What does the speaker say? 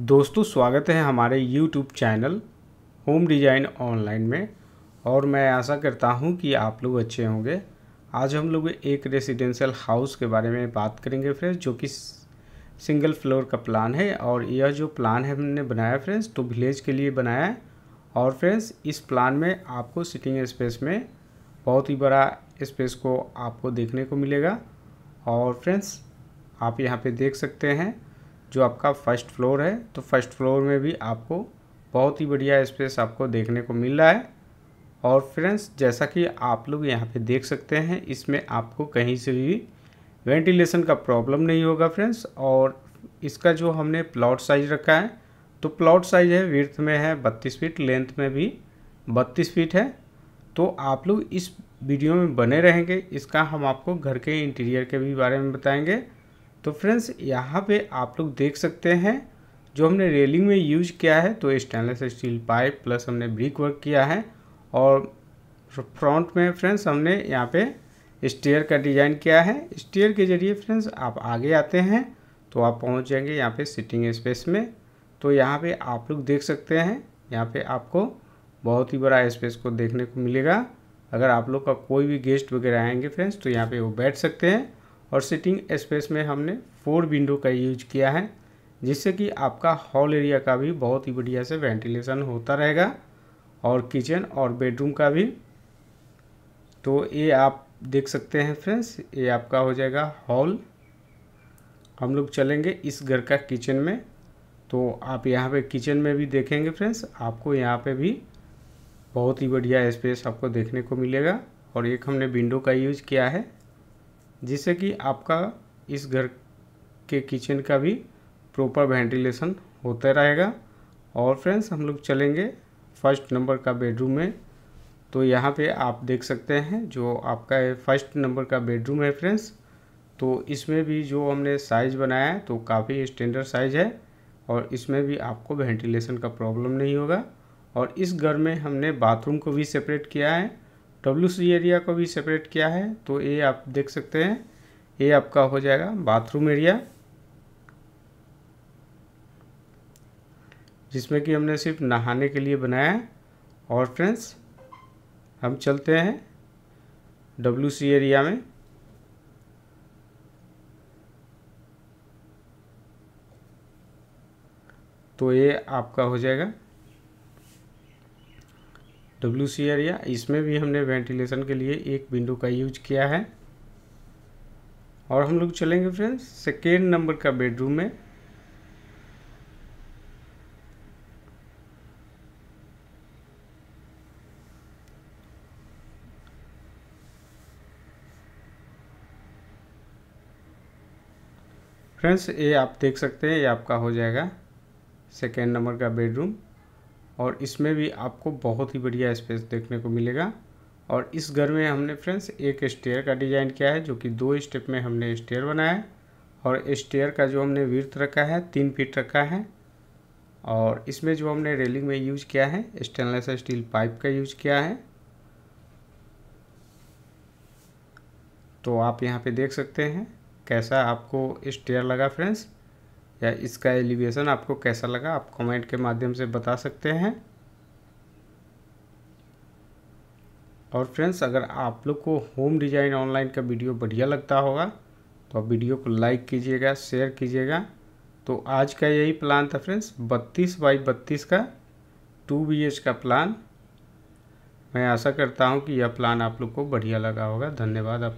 दोस्तों स्वागत है हमारे YouTube channel home design online में और मैं आशा करता हूं कि आप लोग अच्छे होंगे आज हम लोग एक रेसिडेंशियल हाउस के बारे में बात करेंगे फ्रेंड्स जो कि सिंगल फ्लोर का प्लान है और यह जो प्लान है हमने बनाया फ्रेंड्स तो विलेज के लिए बनाया है और फ्रेंड्स इस प्लान में आपको सिटिंग स्पेस में बहुत ही बड़ा स्पेस को आपको देखने को मिलेगा और फ्रेंड्स आप यहाँ पर देख सकते हैं जो आपका फर्स्ट फ्लोर है तो फर्स्ट फ्लोर में भी आपको बहुत ही बढ़िया स्पेस आपको देखने को मिल रहा है और फ्रेंड्स जैसा कि आप लोग यहाँ पे देख सकते हैं इसमें आपको कहीं से भी वेंटिलेशन का प्रॉब्लम नहीं होगा फ्रेंड्स और इसका जो हमने प्लॉट साइज रखा है तो प्लॉट साइज है विर्थ में है बत्तीस फीट लेंथ में भी बत्तीस फीट है तो आप लोग इस वीडियो में बने रहेंगे इसका हम आपको घर के इंटीरियर के भी बारे में बताएंगे तो फ्रेंड्स यहाँ पे आप लोग देख सकते हैं जो हमने रेलिंग में यूज किया है तो स्टेनलेस स्टील पाइप प्लस हमने ब्रिक वर्क किया है और फ्रंट में फ्रेंड्स हमने यहाँ पे स्टेयर का डिज़ाइन किया है स्टेयर के जरिए फ्रेंड्स आप आगे आते हैं तो आप पहुँच जाएंगे यहाँ पे सिटिंग स्पेस में तो यहाँ पे आप लोग देख सकते हैं यहाँ पे आपको बहुत ही बड़ा स्पेस को देखने को मिलेगा अगर आप लोग का कोई भी गेस्ट वगैरह आएंगे फ्रेंड्स तो यहाँ पे वो बैठ सकते हैं और सिटिंग स्पेस में हमने फोर विंडो का यूज किया है जिससे कि आपका हॉल एरिया का भी बहुत ही बढ़िया से वेंटिलेशन होता रहेगा और किचन और बेडरूम का भी तो ये आप देख सकते हैं फ्रेंड्स ये आपका हो जाएगा हॉल हम लोग चलेंगे इस घर का किचन में तो आप यहाँ पे किचन में भी देखेंगे फ्रेंड्स आपको यहाँ पे भी बहुत ही बढ़िया स्पेस आपको देखने को मिलेगा और एक हमने विंडो का यूज किया है जिससे कि आपका इस घर के किचन का भी प्रॉपर वेंटिलेशन होता रहेगा और फ्रेंड्स हम लोग चलेंगे फर्स्ट नंबर का बेडरूम में तो यहाँ पे आप देख सकते हैं जो आपका फर्स्ट नंबर का बेडरूम है फ्रेंड्स तो इसमें भी जो हमने साइज़ बनाया है तो काफ़ी स्टैंडर्ड साइज़ है और इसमें भी आपको वेंटिलेशन का प्रॉब्लम नहीं होगा और इस घर में हमने बाथरूम को भी सेपरेट किया है डब्ल्यू सी एरिया को भी सेपरेट किया है तो ये आप देख सकते हैं ये आपका हो जाएगा बाथरूम एरिया जिसमें कि हमने सिर्फ नहाने के लिए बनाया है और फ्रेंड्स हम चलते हैं डब्ल्यू सी एरिया में तो ये आपका हो जाएगा डब्ल्यू सी एरिया इसमें भी हमने वेंटिलेशन के लिए एक विंडो का यूज किया है और हम लोग चलेंगे फ्रेंड्स सेकेंड नंबर का बेडरूम में फ्रेंड्स ये आप देख सकते हैं ये आपका हो जाएगा सेकेंड नंबर का बेडरूम और इसमें भी आपको बहुत ही बढ़िया स्पेस देखने को मिलेगा और इस घर में हमने फ्रेंड्स एक स्टेयर का डिज़ाइन किया है जो कि दो स्टेप में हमने स्टेयर बनाया है और स्टेयर का जो हमने विर्थ रखा है तीन फीट रखा है और इसमें जो हमने रेलिंग में यूज किया है स्टेनलेस स्टील पाइप का यूज किया है तो आप यहाँ पे देख सकते हैं कैसा आपको स्टेयर लगा फ्रेंड्स या इसका एलिवेशन आपको कैसा लगा आप कमेंट के माध्यम से बता सकते हैं और फ्रेंड्स अगर आप लोग को होम डिज़ाइन ऑनलाइन का वीडियो बढ़िया लगता होगा तो आप वीडियो को लाइक कीजिएगा शेयर कीजिएगा तो आज का यही प्लान था फ्रेंड्स बत्तीस बाई बत्तीस का टू बी एच का प्लान मैं आशा करता हूँ कि यह प्लान आप लोग को बढ़िया लगा होगा धन्यवाद आप